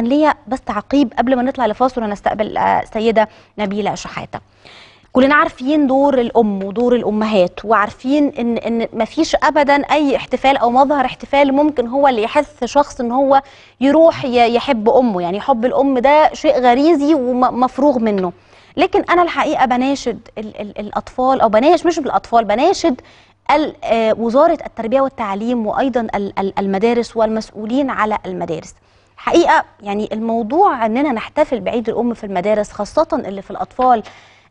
كان ليا بس تعقيب قبل ما نطلع لفاصل ونستقبل السيده آه، نبيله شحاته كلنا عارفين دور الام ودور الامهات وعارفين ان ان مفيش ابدا اي احتفال او مظهر احتفال ممكن هو اللي يحث شخص ان هو يروح يحب امه يعني حب الام ده شيء غريزي ومفروغ منه لكن انا الحقيقه بناشد الـ الـ الاطفال او بناشد مش بالاطفال بناشد آه، وزاره التربيه والتعليم وايضا المدارس والمسؤولين على المدارس حقيقه يعني الموضوع اننا نحتفل بعيد الام في المدارس خاصه اللي في الاطفال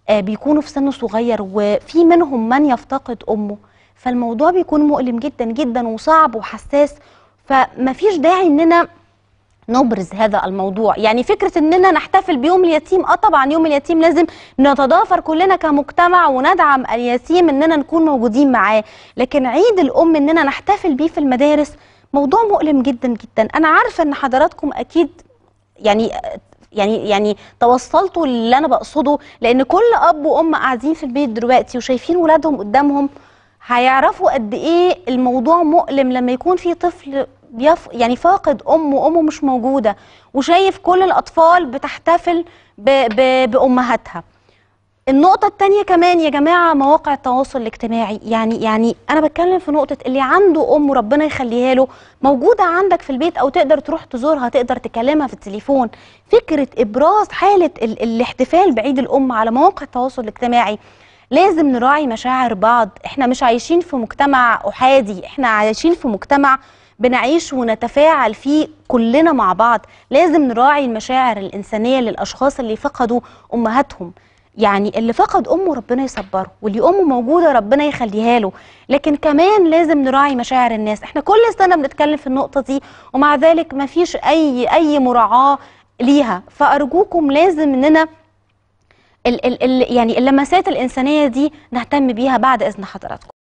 آه، بيكونوا في سن صغير وفي منهم من يفتقد امه فالموضوع بيكون مؤلم جدا جدا وصعب وحساس فمفيش داعي اننا نبرز هذا الموضوع يعني فكرة اننا نحتفل بيوم اليتيم اه طبعا يوم اليتيم لازم نتضافر كلنا كمجتمع وندعم اليتيم اننا نكون موجودين معاه لكن عيد الام اننا نحتفل بيه في المدارس موضوع مؤلم جدا جدا انا عارفه ان حضراتكم اكيد يعني يعني يعني توصلتوا للي انا بقصده لان كل اب وام قاعدين في البيت دلوقتي وشايفين ولادهم قدامهم هيعرفوا قد ايه الموضوع مؤلم لما يكون في طفل بيف... يعني فاقد امه وامه مش موجوده وشايف كل الاطفال بتحتفل ب... ب... بامهاتها النقطة التانية كمان يا جماعة مواقع التواصل الاجتماعي يعني يعني أنا بتكلم في نقطة اللي عنده أم ربنا يخليها له موجودة عندك في البيت أو تقدر تروح تزورها تقدر تكلمها في التليفون فكرة إبراز حالة ال الاحتفال بعيد الأم على مواقع التواصل الاجتماعي لازم نراعي مشاعر بعض احنا مش عايشين في مجتمع أحادي احنا عايشين في مجتمع بنعيش ونتفاعل فيه كلنا مع بعض لازم نراعي المشاعر الإنسانية للأشخاص اللي فقدوا أمهاتهم يعني اللي فقد امه ربنا يصبره واللي امه موجوده ربنا يخليها له لكن كمان لازم نراعي مشاعر الناس احنا كل سنه بنتكلم في النقطه دي ومع ذلك ما فيش اي اي مراعاه ليها فارجوكم لازم اننا ال ال ال يعني اللمسات الانسانيه دي نهتم بيها بعد اذن حضراتكم